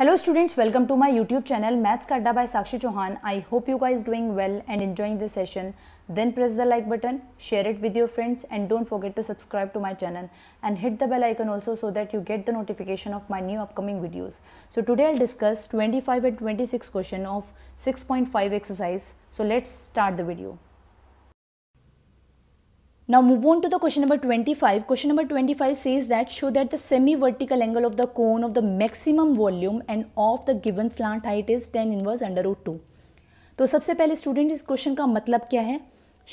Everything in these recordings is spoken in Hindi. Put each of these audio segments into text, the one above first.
Hello students, welcome to my YouTube channel Maths Karda by Sakshi Chauhan. I hope you guys doing well and enjoying this session. Then press the like button, share it with your friends and don't forget to subscribe to my channel and hit the bell icon also so that you get the notification of my new upcoming videos. So today I'll discuss 25 and 26 question of 6.5 exercise. So let's start the video. Now move on to the question number 25. Question number 25 says that show that the semi-vertical angle of the cone of the maximum volume and of the given slant height is 10 inverse under root 2. तो सबसे पहले स्टूडेंट इस क्वेश्चन का मतलब क्या है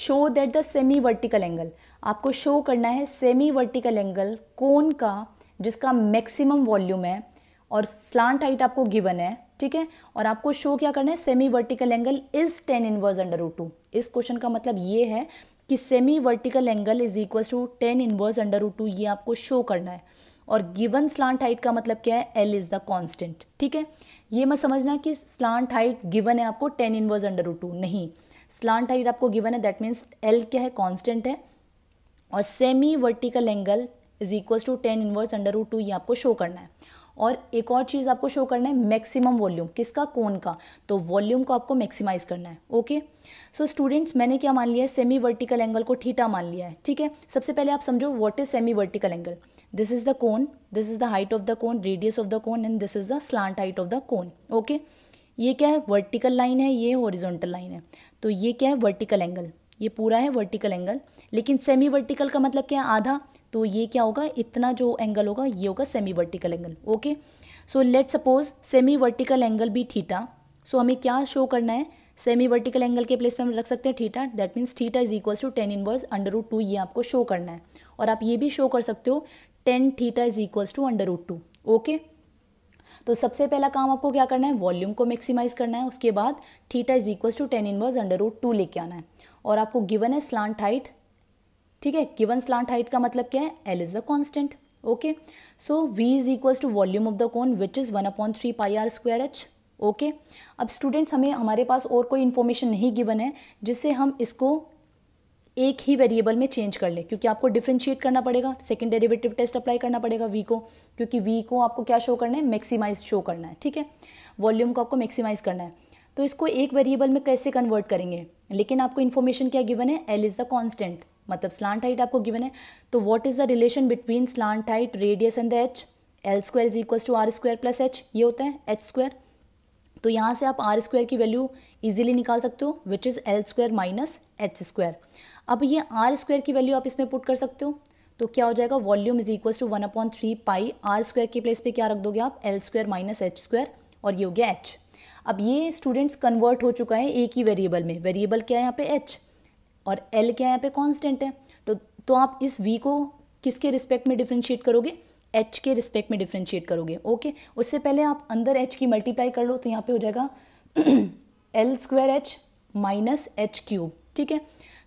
show that the semi vertical angle आपको शो करना है सेमी वर्टिकल एंगल कोन का जिसका मैक्सिमम वॉल्यूम है और स्लांट हाइट आपको गिवन है ठीक है और आपको शो क्या करना है semi vertical angle is tan inverse under root two इस क्वेश्चन का मतलब ये है कि semi vertical angle is equal to tan inverse under root two ये आपको शो करना है और गिवन स्लांट हाइट का मतलब क्या है एल इज़ द कॉन्स्टेंट ठीक है ये मत समझना कि स्लांट हाइट गिवन है आपको tan inverse under root two नहीं स्लांट हाइट आपको गिवन है दैट मीन्स एल क्या है कॉन्स्टेंट है और semi vertical angle is equal to tan inverse under root two ये आपको शो करना है और एक और चीज़ आपको शो करना है मैक्सिमम वॉल्यूम किसका कोन का तो वॉल्यूम को आपको मैक्सिमाइज़ करना है ओके सो स्टूडेंट्स मैंने क्या मान लिया है सेमी वर्टिकल एंगल को ठीटा मान लिया है ठीक है सबसे पहले आप समझो what is semi vertical angle this is the cone this is the height of the cone radius of the cone and this is the slant height of the cone okay ये क्या है वर्टिकल लाइन है ये हॉरिजॉन्टल लाइन है तो ये क्या है वर्टिकल एंगल ये पूरा है वर्टिकल एंगल लेकिन सेमी वर्टिकल का मतलब क्या है आधा तो ये क्या होगा इतना जो एंगल होगा ये होगा semi vertical angle okay so let suppose semi vertical angle भी थीटा सो so, हमें क्या शो करना है सेमी वर्टिकल एंगल के प्लेस पे हम रख सकते हैं theta that means theta is equals to tan inverse under root two ये आपको शो करना है और आप ये भी शो कर सकते हो tan theta is equals to under root two okay तो सबसे पहला काम आपको क्या करना है वॉल्यूम को मैक्सिमाइज करना है उसके बाद theta is equals to tan inverse under root two लेके आना है और आपको गिवन है स्लांट हाइट ठीक है गिवन स्लांट हाइट का मतलब क्या है L is the constant okay so V is equals to volume of the cone which is one upon three pi R square H okay अब स्टूडेंट्स हमें हमारे पास और कोई इन्फॉर्मेशन नहीं गिवन है जिससे हम इसको एक ही वेरिएबल में चेंज कर ले क्योंकि आपको डिफ्रेंशिएट करना पड़ेगा सेकेंड डेरिवेटिव टेस्ट अप्लाई करना पड़ेगा वी को क्योंकि वी को आपको क्या शो करना है मैक्सिमाइज शो करना है ठीक है वॉल्यूम को आपको मैक्सिमाइज करना है तो इसको एक वेरिएबल में कैसे कन्वर्ट करेंगे लेकिन आपको इन्फॉर्मेशन क्या गिवन है एल इज़ द कॉन्स्टेंट मतलब स्लांट हाइट आपको गिवन है तो what is the relation between slant height radius and the H L square is equal to R square plus H ये होता है एच स्क्वायर तो यहाँ से आप आर स्क्वायर की वैल्यू इजीली निकाल सकते हो which is L square minus H square अब ये आर स्क्वायर की वैल्यू आप इसमें पुट कर सकते हो तो क्या हो जाएगा volume is equal to one upon three pi R square के प्लेस पे क्या रख दोगे आप L square minus H square और ये हो गया एच अब ये स्टूडेंट्स कन्वर्ट हो चुका है एक ही वेरिएबल में वेरिएबल क्या है यहाँ पे एच और एल क्या यहाँ पे कांस्टेंट है तो तो आप इस वी को किसके रिस्पेक्ट में डिफ्रेंशिएट करोगे एच के रिस्पेक्ट में डिफ्रेंशिएट करोगे ओके उससे पहले आप अंदर एच की मल्टीप्लाई कर लो तो यहाँ पे हो जाएगा L square H minus H cube ठीक है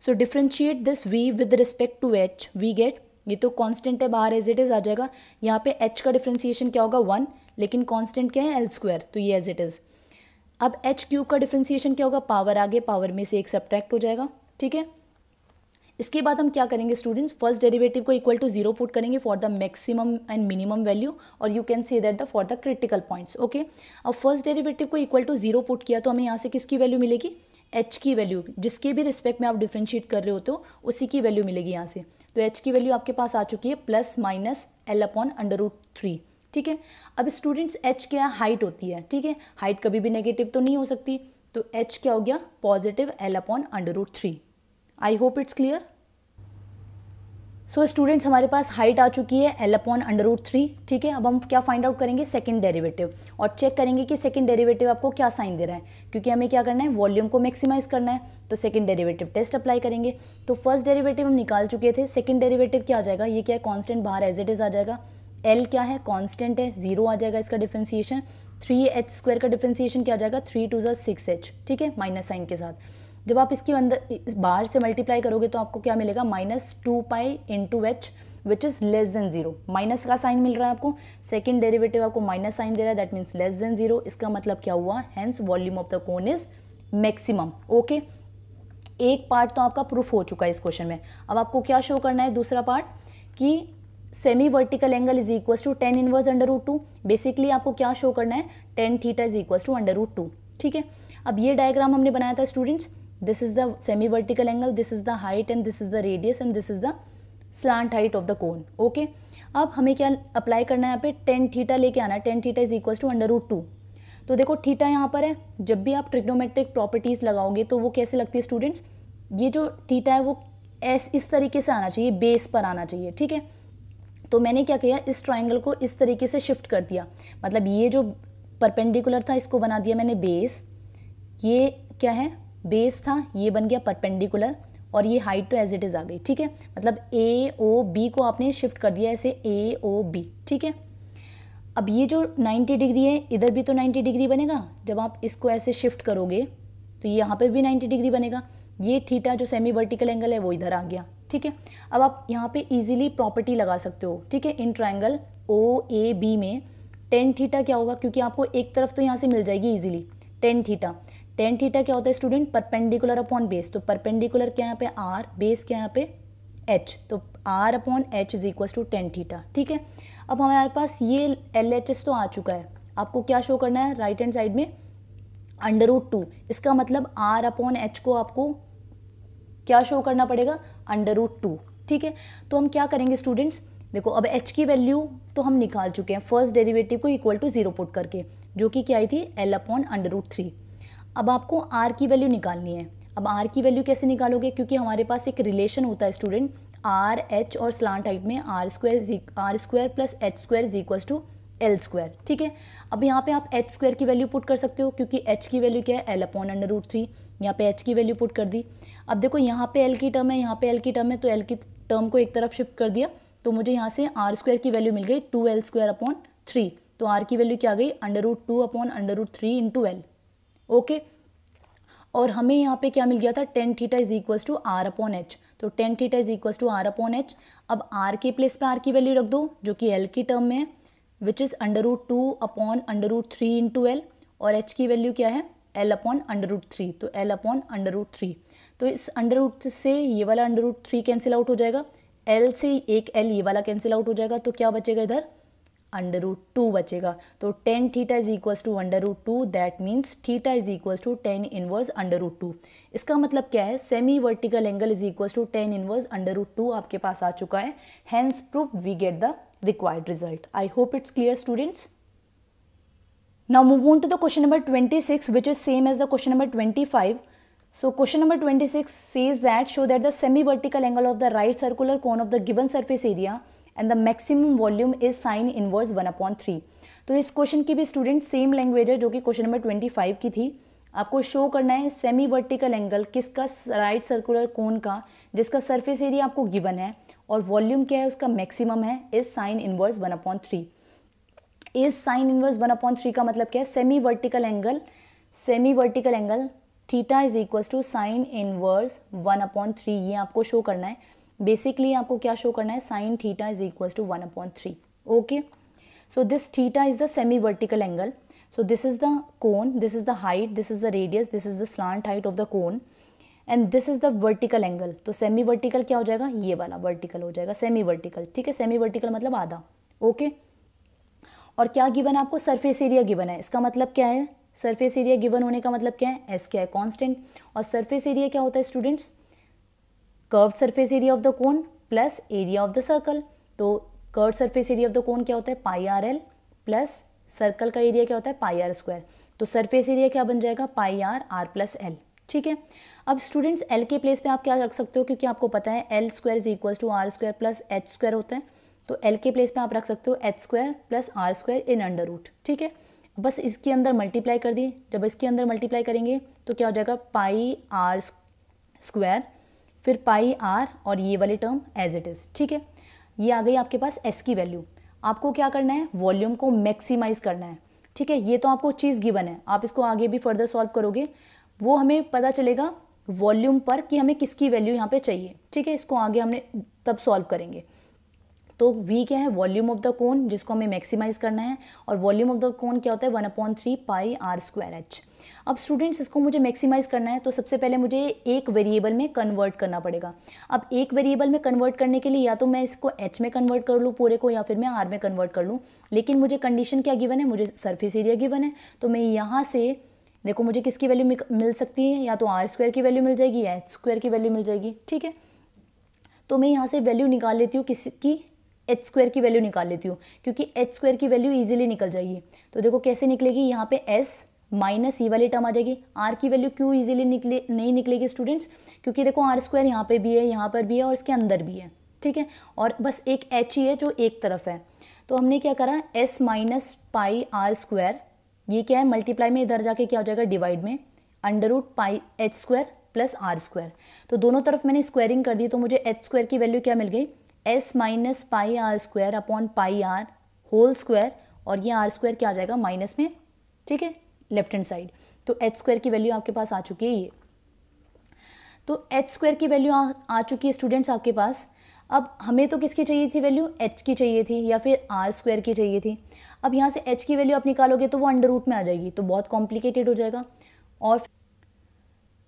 so differentiate this V with respect to H we get ये तो कांस्टेंट है बाहर एज इट इज़ आ जाएगा यहाँ पे एच का डिफ्रेंसिएशन क्या होगा वन लेकिन कांस्टेंट क्या है एल स्क्वायर तो ये एज इट इज़ अब एच क्यूब का डिफ्रेंसिएशन क्या होगा पावर आगे पावर में से एक सब्ट्रैक्ट हो जाएगा ठीक है इसके बाद हम क्या करेंगे स्टूडेंट्स फर्स्ट डेरिवेटिव को इक्वल टू जीरो पुट करेंगे for the maximum and minimum value और you can see that the for the critical points okay अब फर्स्ट डेरिवेटिव को इक्वल टू जीरो पुट किया तो हमें यहाँ से किसकी वैल्यू मिलेगी एच की वैल्यू जिसके भी रिस्पेक्ट में आप डिफ्रेंशिएट कर रहे होते हो उसी की वैल्यू मिलेगी यहाँ से तो एच की वैल्यू आपके पास आ चुकी है plus minus L upon under root three ठीक है अब स्टूडेंट्स एच क्या हाइट होती है ठीक है हाइट कभी भी नेगेटिव तो नहीं हो सकती तो एच क्या हो गया positive L upon under root three I hope it's clear so students हमारे पास हाइट आ चुकी है L upon under root three ठीक है अब हम क्या फाइंड आउट करेंगे सेकंड डेरिवेटिव और चेक करेंगे कि सेकंड डेरिवेटिव आपको क्या साइन दे रहा है क्योंकि हमें क्या करना है वॉल्यूम को मैक्सिमाइज करना है तो सेकंड डेरिवेटिव टेस्ट अप्लाई करेंगे तो फर्स्ट डेरिवेटिव हम निकाल चुके थे सेकंड डेरिवेटिव क्या आ जाएगा ये क्या है कॉन्स्टेंट बाहर एज इट इज़ आ जाएगा एल क्या है कॉन्स्टेंट है जीरो आ जाएगा इसका डिफ्रेंसिएशन थ्री एच स्क्वायर का डिफ्रेंसिएशन क्या आ जाएगा थ्री टू जो सिक्स एच ठीक है माइनस साइन के साथ जब आप इसके अंदर इस बाहर से मल्टीप्लाई करोगे तो आपको क्या मिलेगा minus two pi into H which is less than zero minus का साइन मिल रहा है आपको सेकेंड डेरिवेटिव आपको माइनस साइन दे रहा है that means less than zero इसका मतलब क्या हुआ hence volume of the cone is maximum okay एक पार्ट तो आपका प्रूफ हो चुका है इस क्वेश्चन में अब आपको क्या शो करना है दूसरा पार्ट कि semi vertical angle is equal to tan inverse under root two basically आपको क्या शो करना है tan theta is equal to under root two ठीक है अब ये डायग्राम हमने बनाया था students this is the semi-vertical angle, this is the height and this is the radius and this is the slant height of the cone. Okay. अब हमें क्या अप्लाई करना है यहाँ पे टेन थीटा लेके आना है tan theta is equal to under root two तो देखो थीटा यहाँ पर है जब भी आप ट्रिग्नोमेट्रिक प्रॉपर्टीज़ लगाओगे तो वो कैसे लगती है स्टूडेंट्स ये जो थीटा है वो एस इस तरीके से आना चाहिए बेस पर आना चाहिए ठीक है तो मैंने क्या किया इस ट्राइंगल को इस तरीके से शिफ्ट कर दिया मतलब ये जो परपेंडिकुलर था इसको बना दिया मैंने बेस ये क्या है बेस था ये बन गया परपेंडिकुलर और ये हाइट तो एज इट इज़ आ गई ठीक है मतलब ए ओ बी को आपने शिफ्ट कर दिया ऐसे ए ओ बी ठीक है अब ये जो 90 डिग्री है इधर भी तो 90 डिग्री बनेगा जब आप इसको ऐसे शिफ्ट करोगे तो यहाँ पर भी 90 डिग्री बनेगा ये थीटा जो सेमी वर्टिकल एंगल है वो इधर आ गया ठीक है अब आप यहाँ पे इजीली प्रॉपर्टी लगा सकते हो ठीक है in triangle O A B में टेन थीटा क्या होगा क्योंकि आपको एक तरफ तो यहाँ से मिल जाएगी easily tan theta tan theta क्या होता है स्टूडेंट परपेंडिकुलर अपॉन बेस तो परपेंडिकुलर क्या यहाँ पे आर बेस क्या यहाँ पे एच तो R upon H is equal to tan theta ठीक है अब हमारे पास ये एल एच एस तो आ चुका है आपको क्या शो करना है राइट हैंड साइड में अंडर रूट टू इसका मतलब आर अपॉन एच को आपको क्या शो करना पड़ेगा अंडर रूट टू ठीक है तो हम क्या करेंगे स्टूडेंट्स देखो अब एच की वैल्यू तो हम निकाल चुके हैं फर्स्ट डेरिवेटिव को इक्वल टू जीरो पुट करके जो कि क्या आई थी L upon under root three अब आपको आर की वैल्यू निकालनी है अब आर की वैल्यू कैसे निकालोगे क्योंकि हमारे पास एक रिलेशन होता है स्टूडेंट आर एच और स्लान टाइप में R square R square plus H square is equal to L square ठीक है अब यहाँ पे आप एच स्क्वायर की वैल्यू पुट कर सकते हो क्योंकि एच की वैल्यू क्या है L upon under root three यहाँ पे एच की वैल्यू पुट कर दी अब देखो यहाँ पे एल की टर्म है यहाँ पे एल की टर्म है तो एल की टर्म को एक तरफ शिफ्ट कर दिया तो मुझे यहाँ से आर स्क्वायर की वैल्यू मिल गई two L square upon three तो आर की वैल्यू क्या आ गई under root two upon under root three into L okay और हमें यहाँ पे क्या मिल गया था tan theta is equal to R upon H तो tan theta is equal to R upon H अब आर के प्लेस पे आर की वैल्यू रख दो जो कि एल की टर्म में है which is under root two upon under root three into L और एच की वैल्यू क्या है L upon under root three तो L upon under root three तो इस अंडर रूट से ये वाला under root three cancel out हो जाएगा एल से एक एल ये वाला कैंसिल आउट हो जाएगा तो क्या बचेगा इधर अंडर रूट टू बचेगा तो tan theta is equals to under root two that means theta is equals to tan inverse under root two इसका मतलब क्या है semi vertical angle is equals to tan inverse under root two आपके पास आ चुका है hence proof we get the required result I hope it's clear students now move on to the question number twenty six which is same as the question number twenty five so question number twenty six says that show that the semi vertical angle of the right circular cone of the given surface area and the maximum volume is sine inverse one upon three तो इस क्वेश्चन की भी स्टूडेंट सेम लैंग्वेज है जो कि क्वेश्चन नंबर ट्वेंटी फाइव की थी आपको शो करना है सेमी वर्टिकल एंगल किसका राइट सर्कुलर कोन का जिसका सरफेस एरिया आपको गिवन है और वॉल्यूम क्या है उसका मैक्सिमम है is sine inverse one upon three is sine inverse one upon three का मतलब क्या है semi vertical angle semi vertical angle theta is equal to sine inverse one upon three ये आपको शो करना है बेसिकली आपको क्या शो करना है sine theta is equal to one upon three okay so this theta is the semi vertical angle so this is the cone this is the height this is the radius this is the slant height of the cone and this is the vertical angle तो सेमी वर्टिकल क्या हो जाएगा ये वाला वर्टिकल हो जाएगा सेमी वर्टिकल ठीक है सेमी वर्टिकल मतलब आधा ओके okay? और क्या गिवन है आपको सरफेस एरिया गिवन है इसका मतलब क्या है सरफेस एरिया गिवन होने का मतलब क्या है एस क्या है कांस्टेंट और सरफेस एरिया क्या होता है students curve surface area of the cone plus area of the circle तो curve surface area of the cone क्या होता है pi R L plus circle का एरिया क्या होता है पाई आर स्क्वायर तो सरफेस एरिया क्या बन जाएगा pi R R plus L ठीक है अब स्टूडेंट्स एल के प्लेस पे आप क्या रख सकते हो क्योंकि आपको पता है L square is equal to R square plus H square होता है तो एल के प्लेस पे आप रख सकते हो H square plus R square in under root ठीक है बस इसके अंदर मल्टीप्लाई कर दिए जब इसके अंदर मल्टीप्लाई करेंगे तो क्या हो जाएगा पाई आर स्क्वायर फिर पाई आर और ये वाली टर्म एज इट इज़ ठीक है ये आ गई आपके पास एस की वैल्यू आपको क्या करना है वॉल्यूम को मैक्सिमाइज करना है ठीक है ये तो आपको चीज़ गिवन है आप इसको आगे भी फर्दर सॉल्व करोगे वो हमें पता चलेगा वॉल्यूम पर कि हमें किसकी वैल्यू यहाँ पे चाहिए ठीक है इसको आगे हमने तब सॉल्व करेंगे तो वी क्या है वॉल्यूम ऑफ द कोन जिसको हमें मैक्सिमाइज करना है और वॉल्यूम ऑफ द कोन क्या होता है one upon three pi R square H अब स्टूडेंट्स इसको मुझे मैक्सिमाइज करना है तो सबसे पहले मुझे एक वेरिएबल में कन्वर्ट करना पड़ेगा अब एक वेरिएबल में कन्वर्ट करने के लिए या तो मैं इसको एच में कन्वर्ट कर लूँ पूरे को या फिर मैं आर में कन्वर्ट कर लूँ लेकिन मुझे कंडीशन क्या गिवन है मुझे सर्फिस एरिया गिवन है तो मैं यहाँ से देखो मुझे किसकी वैल्यू मिल सकती है या तो आर स्क्वायर की वैल्यू मिल जाएगी या एच स्क्वायर की वैल्यू मिल जाएगी ठीक है तो मैं यहाँ से वैल्यू निकाल लेती हूँ किसकी एच स्क्वायर की वैल्यू निकाल लेती हूँ क्योंकि एच स्क्वायर की वैल्यू ईजिली निकल जाएगी तो देखो कैसे निकलेगी यहाँ पे एस माइनस ई वाली टर्म आ जाएगी आर की वैल्यू क्यों ईजिली निकले नहीं निकलेगी स्टूडेंट्स क्योंकि देखो आर स्क्वायर यहाँ पे भी है यहाँ पर भी है और इसके अंदर भी है ठीक है और बस एक एच ही है जो एक तरफ है तो हमने क्या करा S minus pi R square ये क्या है मल्टीप्लाई में इधर जाके क्या हो जाएगा डिवाइड में under root pi H square plus R square तो दोनों तरफ मैंने स्क्वायरिंग कर दी तो मुझे एच स्क्वायर की वैल्यू क्या मिल गई S minus pi R square upon pi R whole square और ये आर स्क्वायर क्या आ जाएगा माइनस में ठीक है लेफ्ट हैंड साइड तो एच स्क्वायर की वैल्यू आपके पास आ चुकी है ये तो एच स्क्वायर की वैल्यू आ, आ चुकी है स्टूडेंट्स आपके पास अब हमें तो किसकी चाहिए थी वैल्यू एच की चाहिए थी या फिर आर स्क्वायर की चाहिए थी अब यहाँ से एच की वैल्यू आप निकालोगे तो वो अंडर रूट में आ जाएगी तो बहुत कॉम्प्लिकेटेड हो जाएगा और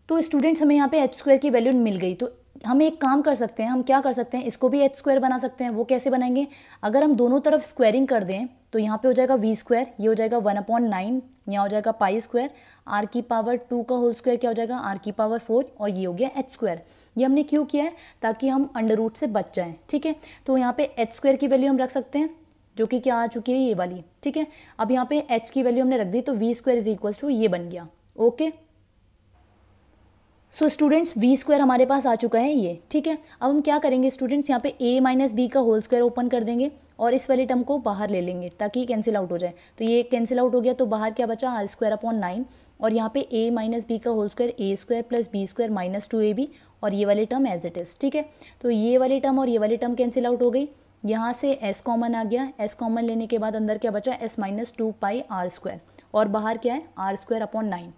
तो स्टूडेंट्स हमें यहाँ पे एच स्क्वायर की वैल्यू मिल गई तो हम एक काम कर सकते हैं हम क्या कर सकते हैं इसको भी एच स्क्वायर बना सकते हैं वो कैसे बनाएंगे अगर हम दोनों तरफ स्क्वायरिंग कर दें तो यहाँ पे हो जाएगा वी स्क्वायर ये हो जाएगा वन अपॉइंट नाइन यहाँ हो जाएगा पाई स्क्वायर आर की पावर टू का होल स्क्वायर क्या हो जाएगा आर की पावर फोर और ये हो गया एच स्क्वायर ये हमने क्यों किया है ताकि हम अंडर रूट से बच जाएँ ठीक है तो यहाँ पर एच स्क्वायर की वैल्यू हम रख सकते हैं जो कि क्या आ चुकी है ये वाली ठीक है अब यहाँ पर एच की वैल्यू हमने रख दी तो V square is equal to ये बन गया okay so students V square हमारे पास आ चुका है ये ठीक है अब हम क्या करेंगे स्टूडेंट्स यहाँ पे ए माइनस बी का होल स्क्वायर ओपन कर देंगे और इस वाले टर्म को बाहर ले लेंगे ताकि कैंसिल आउट हो जाए तो ये कैंसिल आउट हो गया तो बाहर क्या बचा आर स्क्वायर अपॉन नाइन और यहाँ पे ए माइनस बी का whole square A square plus B square minus two A B और ये वाले टर्म एज इट इज़ ठीक है तो ये वाले टर्म और ये वाले टर्म कैंसिल आउट हो गई यहाँ से एस कॉमन आ गया एस कॉमन लेने के बाद अंदर क्या बचा S minus two pi R square और बाहर क्या है R square upon nine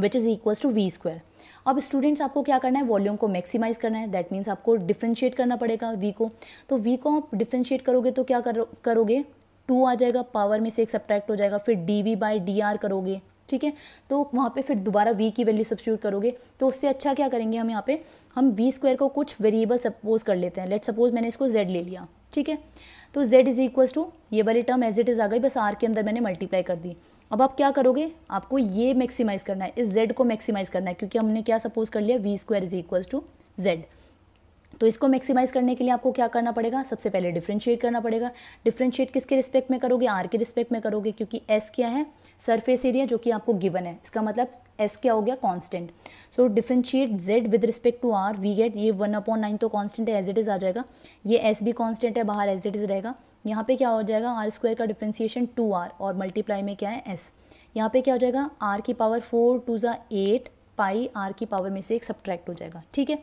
which is equals to V square अब स्टूडेंट्स आपको क्या करना है वॉल्यूम को मैक्सिमाइज़ करना है दैट मीन्स आपको डिफ्रेंशिएट करना पड़ेगा वी को तो वी को आप डिफ्रेंशिएट करोगे तो क्या करो करोगे टू आ जाएगा पावर में से एक सब्ट्रैक्ट हो जाएगा फिर D V by D R करोगे ठीक है तो वहाँ पे फिर दोबारा वी की वैल्यू सब्सिट्यूट करोगे तो उससे अच्छा क्या करेंगे हम यहाँ पे हम वी स्क्वायर को कुछ वेरिएबल सपोज कर लेते हैं लेट सपोज मैंने इसको जेड ले लिया ठीक है तो जेड इज़ इक्वल टू ये वाली टर्म एज इट इज़ आ गई बस आर के अंदर मैंने मल्टीप्लाई कर दी अब आप क्या करोगे आपको ये मैक्सिमाइज़ करना है इस जेड को मैक्सिमाइज़ करना है क्योंकि हमने क्या सपोज कर लिया V square is equal to Z तो इसको मैक्सिमाइज़ करने के लिए आपको क्या करना पड़ेगा सबसे पहले डिफ्रेंशिएट करना पड़ेगा डिफ्रेंशिएट किसके रिस्पेक्ट में करोगे आर के रिस्पेक्ट में करोगे क्योंकि एस क्या है सरफेस एरिया जो कि आपको गिवन है इसका मतलब एस क्या हो गया constant so differentiate Z with respect to R we get ये वन अपॉन नाइन तो कॉन्स्टेंट है एज इट इज़ आ जाएगा ये एस भी कॉन्स्टेंट है बाहर एज इट इज़ रहेगा यहाँ पे क्या हो जाएगा आर स्क्वायर का डिफ्रेंसीशन टू आर और मल्टीप्लाई में क्या है एस यहाँ पे क्या हो जाएगा आर की पावर फोर टू ज़ा एट पाई आर की पावर में से एक सब्ट्रैक्ट हो जाएगा ठीक है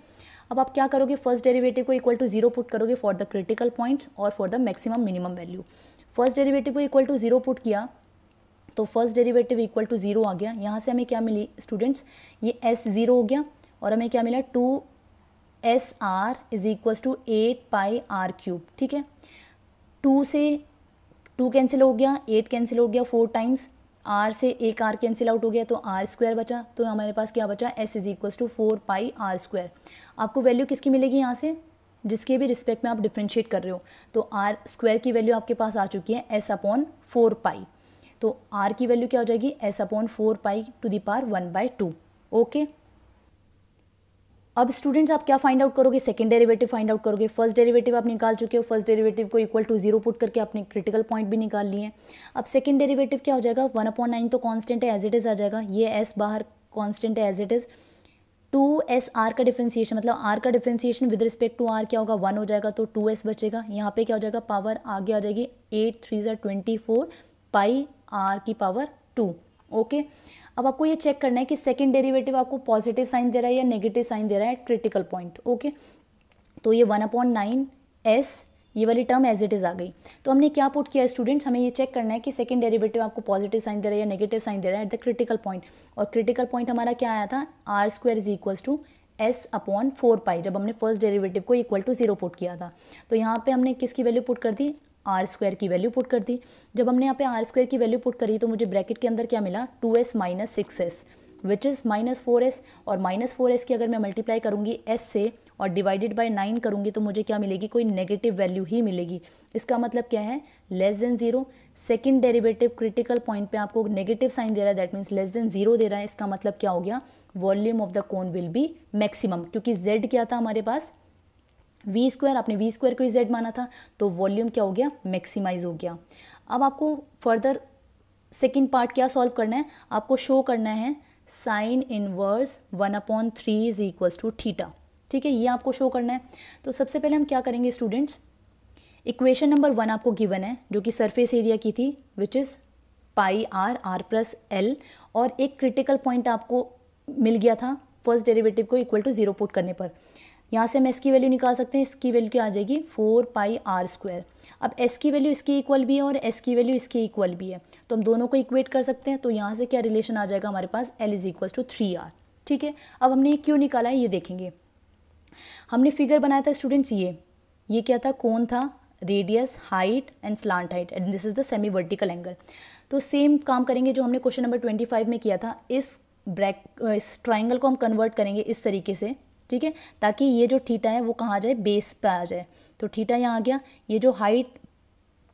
अब आप क्या करोगे फर्स्ट डेरिवेटिव को इक्वल टू जीरो पुट करोगे फॉर द क्रिटिकल पॉइंट्स और for the maximum minimum value first derivative को इक्वल टू जीरो पुट किया तो first derivative equal to zero आ गया यहाँ से हमें क्या मिली स्टूडेंट्स ये एस ज़ीरो हो गया और हमें क्या मिला two S R is equal to eight pi R cube ठीक है टू से टू कैंसिल हो गया एट कैंसिल हो गया फोर टाइम्स आर से एक आर कैंसिल आउट हो गया तो आर स्क्वायर बचा तो हमारे पास क्या बचा S is equal to four pi R square आपको वैल्यू किसकी मिलेगी यहाँ से जिसके भी रिस्पेक्ट में आप डिफ्रेंशिएट कर रहे हो तो आर स्क्वायर की वैल्यू आपके पास आ चुकी है एस अपॉन फोर पाई तो आर की वैल्यू क्या हो जाएगी S upon four pi to the power one by two okay अब स्टूडेंट्स आप क्या फाइंड आउट करोगे सेकंड डेरिवेटिव फाइंड आउट करोगे फर्स्ट डेरिवेटिव आप निकाल चुके हो फर्स्ट डेरिवेटिव को इक्वल टू जीरो पुट करके आपने क्रिटिकल पॉइंट भी निकाल लिए अब सेकंड डेरिवेटिव क्या हो जाएगा वन अपॉइंट नाइन तो कांस्टेंट है एज इट इज़ आ जाएगा ये एस बाहर कॉन्स्टेंट है as it is two S R का डिफ्रेंसिएशन मतलब आर का differentiation with respect to R क्या होगा वन हो जाएगा तो टू एस बचेगा यहाँ पे क्या हो जाएगा पावर आगे आ जाएगी एट थ्री जर ट्वेंटी फोर पाई आर की पावर टू ओके okay? अब आपको ये चेक करना है कि सेकेंड डेरीवेटिव आपको पॉजिटिव साइन दे रहा है या नेगेटिव साइन दे रहा है क्रिटिकल पॉइंट ओके तो ये वन अपॉइंट नाइन एस ये वाली टर्म एज इट इज़ आ गई तो हमने क्या पुट किया स्टूडेंट्स हमें ये चेक करना है कि सेकेंड डेरिवेटिव आपको पॉजिटिव साइन दे रहा है या नेगेटिव साइन दे रहा है एट द क्रिटिकल पॉइंट और क्रिटिकल पॉइंट हमारा क्या आया था R square is equals to S upon four pi जब हमने फर्स्ट डेरिवेटिव को इक्वल टू जीरो पुट किया था तो यहाँ पे हमने किसकी वैल्यू पुट कर दी आर स्क्वायर की वैल्यू पुट कर दी जब हमने यहाँ पे आर स्क्वायर की वैल्यू पुट करी तो मुझे ब्रैकेट के अंदर क्या मिला two S minus six S which is minus four S और माइनस फोर एस की अगर मैं मल्टीप्लाई करूँगी एस से और डिवाइडेड बाय नाइन करूँगी तो मुझे क्या मिलेगी कोई नेगेटिव वैल्यू ही मिलेगी इसका मतलब क्या है less than zero second derivative critical point पर आपको नेगेटिव साइन दे रहा है that means less than zero दे रहा है इसका मतलब क्या हो गया volume of the cone will be maximum क्योंकि जेड क्या था हमारे पास वी स्क्वायर आपने वी स्क्वायर को ही जेड माना था तो वॉल्यूम क्या हो गया मैक्सिमाइज हो गया अब आपको फर्दर सेकेंड पार्ट क्या सॉल्व करना है आपको शो करना है sine inverse one upon three is equal to theta ठीक है ये आपको शो करना है तो सबसे पहले हम क्या करेंगे स्टूडेंट्स इक्वेशन नंबर वन आपको गिवन है जो कि सरफेस एरिया की थी which is pi R R plus L और एक क्रिटिकल पॉइंट आपको मिल गया था फर्स्ट डेरिवेटिव को इक्वल टू ज़ीरो पुट करने पर यहाँ से हम एस की वैल्यू निकाल सकते हैं इसकी वैल्यू क्या आ जाएगी फोर पाई आर स्क्वायर अब एस की वैल्यू इसके इक्वल भी है और एस की वैल्यू इसके इक्वल भी है तो हम दोनों को इक्वेट कर सकते हैं तो यहाँ से क्या रिलेशन आ जाएगा हमारे पास L is equal to three R ठीक है अब हमने ये क्यों निकाला है ये देखेंगे हमने फिगर बनाया था स्टूडेंट्स ये ये क्या था कौन था radius height and slant height and this is the semi vertical angle तो सेम काम करेंगे जो हमने क्वेश्चन नंबर ट्वेंटी फाइव में किया था इस ब्रैक इस ट्राइंगल को हम कन्वर्ट करेंगे इस तरीके से ठीक है ताकि ये जो थीटा है वो कहाँ आ जाए बेस पे आ जाए तो थीटा यहाँ आ गया ये जो हाइट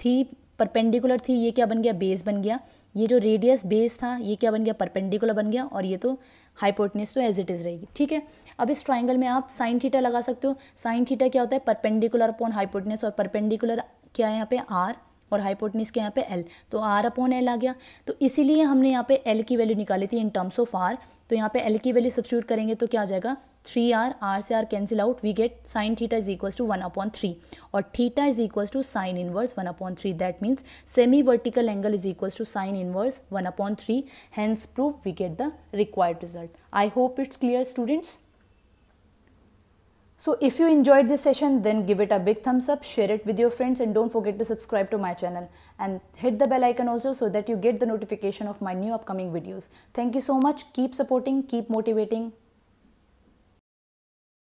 थी परपेंडिकुलर थी ये क्या बन गया बेस बन गया ये जो रेडियस बेस था ये क्या बन गया परपेंडिकुलर बन गया और ये तो हाइपोटनिस तो एज इट इज़ रहेगी ठीक है अब इस ट्राइंगल में आप साइन थीटा लगा सकते हो साइन थीटा क्या होता है परपेंडिकुलर अपॉन हाइपोटनिस और परपेंडिकुलर क्या है यहाँ पे आर और हाइपोटनिस के यहाँ पे एल तो आर अपॉन एल आ गया तो इसीलिए हमने यहाँ पे एल की वैल्यू निकाली थी इन टर्म्स ऑफ आर तो यहाँ पे एल की वैल्यू सब्सिट्यूट करेंगे तो क्या आ जाएगा 3r, cancel out, we get sine theta is equals to 1 upon 3 or theta is equals to sine inverse 1 upon 3. That means semi-vertical angle is equals to sine inverse 1 upon 3. Hence proof we get the required result. I hope it's clear students. So if you enjoyed this session then give it a big thumbs up, share it with your friends and don't forget to subscribe to my channel and hit the bell icon also so that you get the notification of my new upcoming videos. Thank you so much, keep supporting, keep motivating,